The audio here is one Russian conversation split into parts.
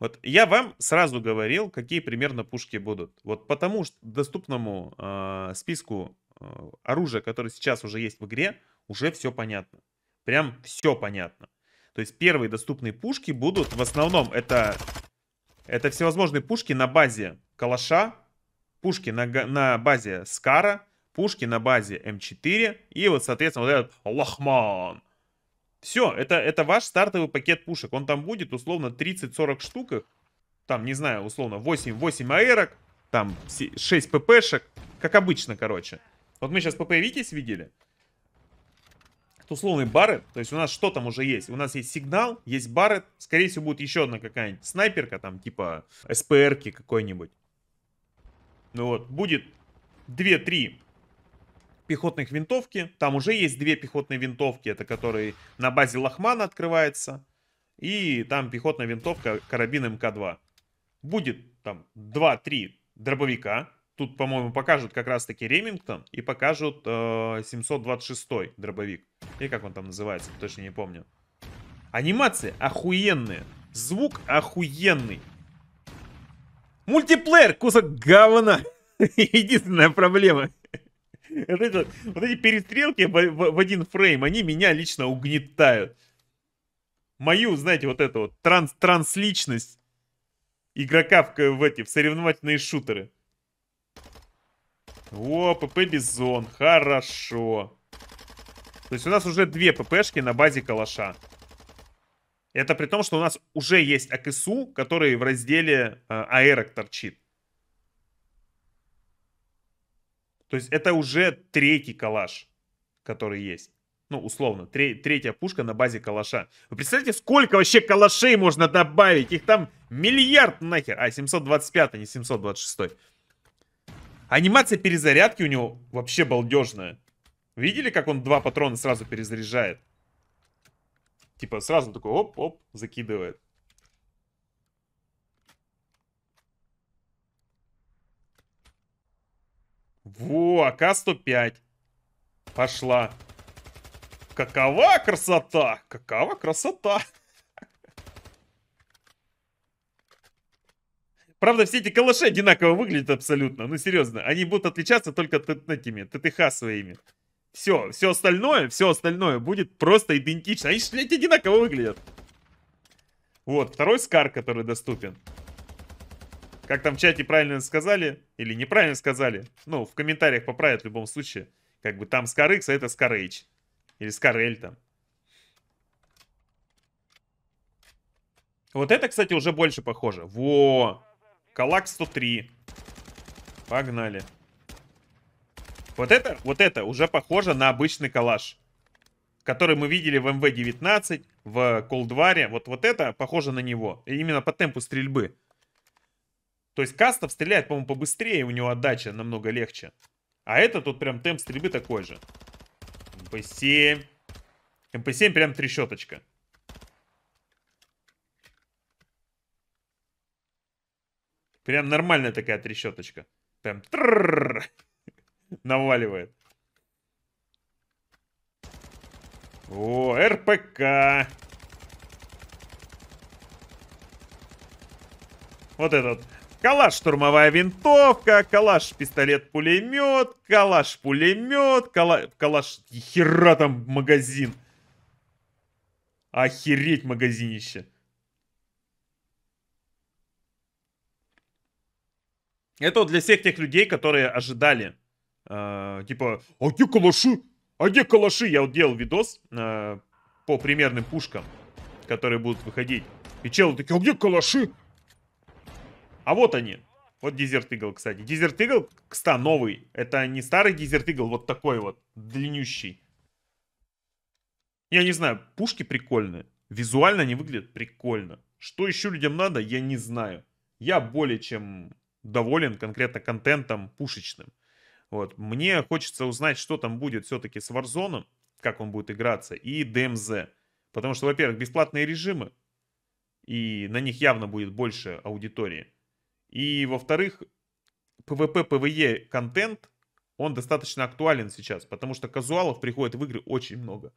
Вот я вам сразу говорил, какие примерно пушки будут. Вот потому что доступному э, списку э, оружия, которое сейчас уже есть в игре, уже все понятно. Прям все понятно. То есть первые доступные пушки будут в основном это, это всевозможные пушки на базе калаша, пушки на, на базе скара, пушки на базе М4 эм и вот, соответственно, вот этот лохман. Все, это, это ваш стартовый пакет пушек. Он там будет условно 30-40 штук. Там, не знаю, условно 8-8 аэрок. Там 6 ППшек. Как обычно, короче. Вот мы сейчас ПП Витязь видели. Это условные бары. То есть у нас что там уже есть? У нас есть сигнал, есть бары. Скорее всего, будет еще одна какая-нибудь снайперка, там типа СПРки какой-нибудь. Ну вот, будет 2-3 пехотных винтовки. Там уже есть две пехотные винтовки, это которые на базе Лохмана открывается. И там пехотная винтовка карабин МК-2. Будет там 2-3 дробовика. Тут, по-моему, покажут как раз-таки Ремингтон и покажут э, 726 дробовик. И как он там называется, точно не помню. Анимация охуенная, Звук охуенный. Мультиплеер, кусок говна. Единственная проблема. Вот эти, вот эти перестрелки в, в, в один фрейм, они меня лично угнетают. Мою, знаете, вот эту вот транс, трансличность игрока в, в эти в соревновательные шутеры. О, ПП Бизон, хорошо. То есть у нас уже две ППшки на базе Калаша. Это при том, что у нас уже есть АКСУ, который в разделе э, Аэрок торчит. То есть это уже третий калаш, который есть. Ну, условно, тре- третья пушка на базе калаша. Вы представляете, сколько вообще калашей можно добавить? Их там миллиард нахер. А, 725, а не 726. Анимация перезарядки у него вообще балдежная. Видели, как он два патрона сразу перезаряжает? Типа сразу такой оп-оп закидывает. Во, АК-105. Пошла. Какова красота! Какова красота! Правда, все эти калаши одинаково выглядят абсолютно. Ну, серьезно. Они будут отличаться только этими, ТТХ своими. Все, все остальное, все остальное будет просто идентично. Они, блядь, одинаково выглядят. Вот, второй скар, который доступен. Как там в чате правильно сказали, или неправильно сказали, ну, в комментариях поправят в любом случае. Как бы там Скарыкс, а это Скарейч. Или Скарель там. Вот это, кстати, уже больше похоже. Во! Калак 103. Погнали. Вот это, вот это уже похоже на обычный калаш. Который мы видели в МВ-19, в Колдваре. Вот, вот это похоже на него. именно по темпу стрельбы. То есть Кастов стреляет, по-моему, побыстрее, у него отдача намного легче. А этот тут прям темп стрельбы такой же. МП-7. МП-7 прям трещоточка. Прям нормальная такая трещоточка. Прям наваливает. О, РПК. Вот этот Калаш штурмовая винтовка, калаш пистолет-пулемет, калаш пулемет, калаш... Хера там магазин. Охереть магазинище. Это вот для всех тех людей, которые ожидали. Э, типа, а где калаши? А где калаши? Я вот делал видос э, по примерным пушкам, которые будут выходить. И челы такие, а где калаши? А вот они. Вот Дезерт Eagle, кстати. Дезерт Eagle, кстати, новый. Это не старый Дезерт Eagle, вот такой вот, длиннющий. Я не знаю, пушки прикольные. Визуально они выглядят прикольно. Что еще людям надо, я не знаю. Я более чем доволен конкретно контентом пушечным. Вот. Мне хочется узнать, что там будет все-таки с Warzone, как он будет играться, и DMZ. Потому что, во-первых, бесплатные режимы, и на них явно будет больше аудитории. И, во-вторых, PvP-PvE контент, он достаточно актуален сейчас, потому что казуалов приходит в игры очень много.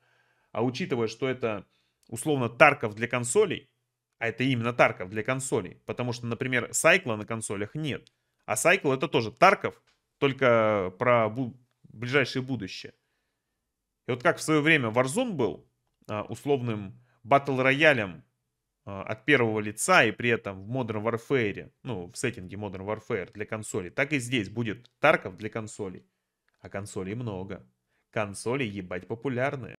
А учитывая, что это условно тарков для консолей, а это именно тарков для консолей, потому что, например, сайкла на консолях нет. А сайкл это тоже тарков, только про бу- ближайшее будущее. И вот как в свое время Warzone был а, условным батл-роялем а, от первого лица и при этом в Modern Warfare, ну, в сеттинге Modern Warfare для консолей, так и здесь будет Тарков для консолей. А консолей много. Консоли ебать популярные.